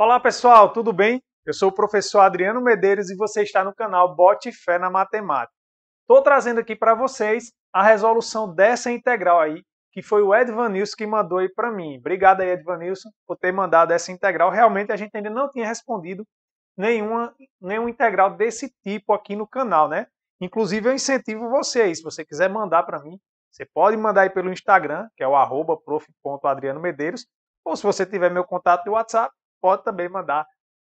Olá pessoal, tudo bem? Eu sou o professor Adriano Medeiros e você está no canal Bote Fé na Matemática. Estou trazendo aqui para vocês a resolução dessa integral aí, que foi o Edvanilson que mandou aí para mim. Obrigado aí, Edvanilson, por ter mandado essa integral. Realmente a gente ainda não tinha respondido nenhuma, nenhuma integral desse tipo aqui no canal, né? Inclusive eu incentivo vocês, se você quiser mandar para mim, você pode mandar aí pelo Instagram, que é o arroba prof.adrianomedeiros, ou se você tiver meu contato de WhatsApp, pode também mandar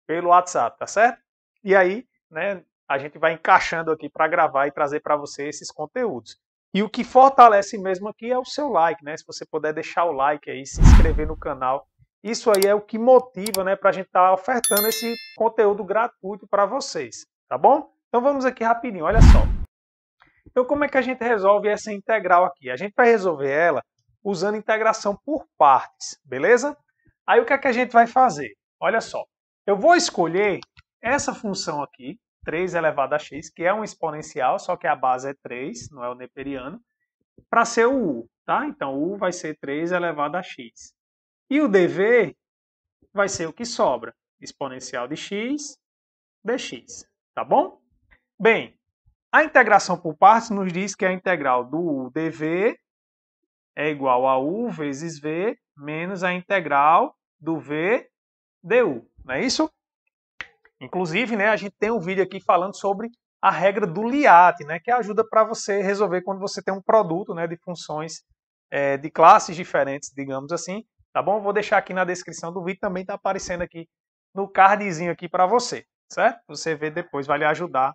pelo WhatsApp, tá certo? E aí, né, a gente vai encaixando aqui para gravar e trazer para você esses conteúdos. E o que fortalece mesmo aqui é o seu like, né? Se você puder deixar o like aí, se inscrever no canal. Isso aí é o que motiva, né, para a gente estar tá ofertando esse conteúdo gratuito para vocês, tá bom? Então vamos aqui rapidinho, olha só. Então como é que a gente resolve essa integral aqui? A gente vai resolver ela usando integração por partes, beleza? Aí o que é que a gente vai fazer? Olha só, eu vou escolher essa função aqui, 3 elevado a x, que é um exponencial, só que a base é 3, não é o neperiano, para ser o u, tá? Então, u vai ser 3 elevado a x. E o dv vai ser o que sobra, exponencial de x dx, tá bom? Bem, a integração por partes nos diz que a integral do u dv é igual a u vezes v menos a integral do v DU, não é isso? Inclusive, né, a gente tem um vídeo aqui falando sobre a regra do LIAT, né, que ajuda para você resolver quando você tem um produto né, de funções é, de classes diferentes, digamos assim. Tá bom? Vou deixar aqui na descrição do vídeo, também está aparecendo aqui no cardzinho aqui para você, certo? Você vê depois, vai lhe ajudar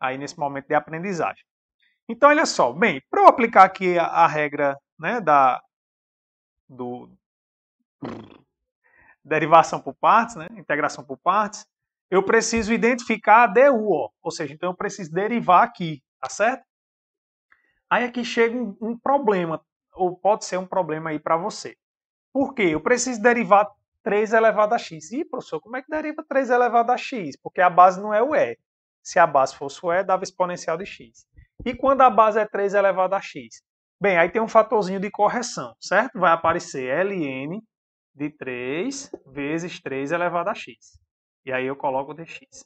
aí nesse momento de aprendizagem. Então, olha só, bem, para eu aplicar aqui a, a regra né, da, do, derivação por partes, né, integração por partes, eu preciso identificar a DU, ou seja, então eu preciso derivar aqui, tá certo? Aí aqui chega um, um problema, ou pode ser um problema aí para você. Por quê? Eu preciso derivar 3 elevado a x. Ih, professor, como é que deriva 3 elevado a x? Porque a base não é o e. Se a base fosse o e, dava exponencial de x. E quando a base é 3 elevado a x? Bem, aí tem um fatorzinho de correção, certo? Vai aparecer ln de 3 vezes 3 elevado a x. E aí eu coloco dx.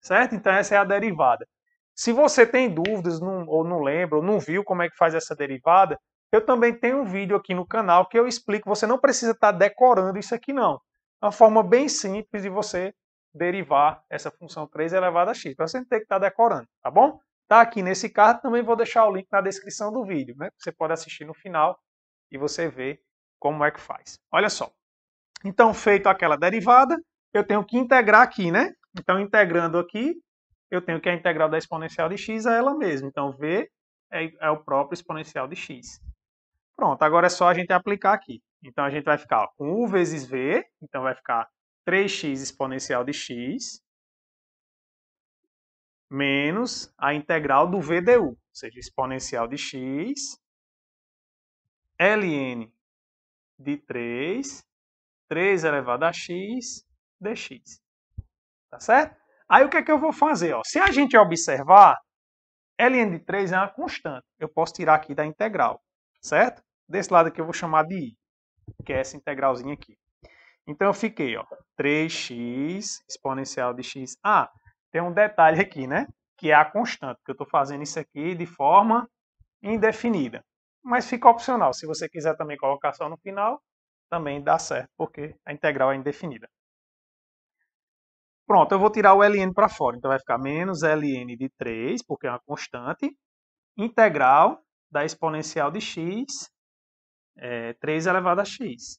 Certo? Então essa é a derivada. Se você tem dúvidas não, ou não lembra ou não viu como é que faz essa derivada, eu também tenho um vídeo aqui no canal que eu explico. Você não precisa estar tá decorando isso aqui não. É uma forma bem simples de você derivar essa função 3 elevado a x. Para você não ter que estar tá decorando, tá bom? Tá aqui nesse card, também vou deixar o link na descrição do vídeo, né? Você pode assistir no final e você vê como é que faz. Olha só. Então, feito aquela derivada, eu tenho que integrar aqui, né? Então, integrando aqui, eu tenho que a integral da exponencial de x é ela mesma. Então, v é, é o próprio exponencial de x. Pronto, agora é só a gente aplicar aqui. Então, a gente vai ficar com u vezes v, então vai ficar 3x exponencial de x menos a integral do v du, ou seja, exponencial de x ln de 3, 3 elevado a x, dx. Tá certo? Aí o que é que eu vou fazer? Ó? Se a gente observar, ln de 3 é uma constante. Eu posso tirar aqui da integral, certo? Desse lado aqui eu vou chamar de i, que é essa integralzinha aqui. Então eu fiquei, ó, 3x exponencial de x. Ah, tem um detalhe aqui, né? Que é a constante, que eu estou fazendo isso aqui de forma indefinida mas fica opcional. Se você quiser também colocar só no final, também dá certo, porque a integral é indefinida. Pronto, eu vou tirar o ln para fora, então vai ficar menos ln de 3, porque é uma constante, integral da exponencial de x, é, 3 elevado a x.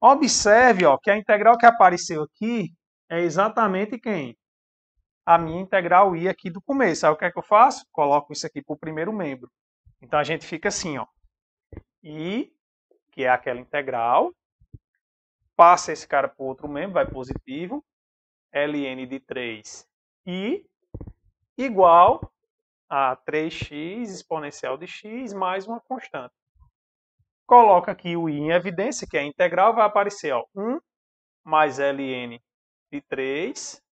Observe ó, que a integral que apareceu aqui é exatamente quem? A minha integral i aqui do começo. Aí o que é que eu faço? Coloco isso aqui para o primeiro membro. Então a gente fica assim, ó. I, que é aquela integral, passa esse cara para o outro membro, vai positivo, ln de 3 i igual a 3x exponencial de x mais uma constante. Coloca aqui o i em evidência, que é a integral, vai aparecer ó, 1 mais ln de 3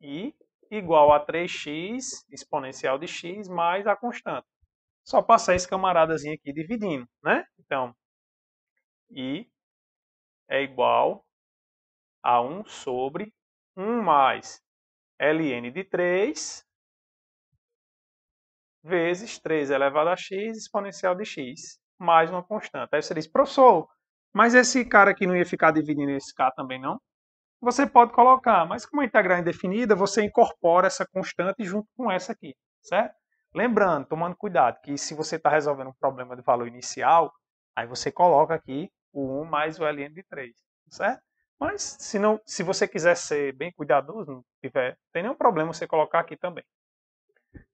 i igual a 3x exponencial de x mais a constante só passar esse camaradazinho aqui dividindo, né? Então, I é igual a 1 sobre 1 mais ln de 3 vezes 3 elevado a x exponencial de x, mais uma constante. Aí você diz, professor, mas esse cara aqui não ia ficar dividindo esse k também, não? Você pode colocar, mas como a integral é indefinida, você incorpora essa constante junto com essa aqui, certo? Lembrando, tomando cuidado, que se você está resolvendo um problema de valor inicial, aí você coloca aqui o 1 mais o LN de 3, certo? Mas se, não, se você quiser ser bem cuidadoso, não tiver, tem nenhum problema você colocar aqui também.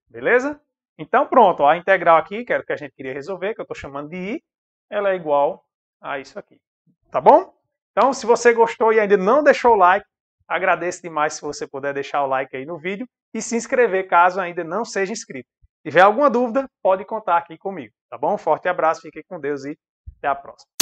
Beleza? Então pronto, a integral aqui, que era o que a gente queria resolver, que eu estou chamando de i, ela é igual a isso aqui. Tá bom? Então se você gostou e ainda não deixou o like, agradeço demais se você puder deixar o like aí no vídeo e se inscrever caso ainda não seja inscrito tiver alguma dúvida, pode contar aqui comigo, tá bom? Forte abraço, fique com Deus e até a próxima.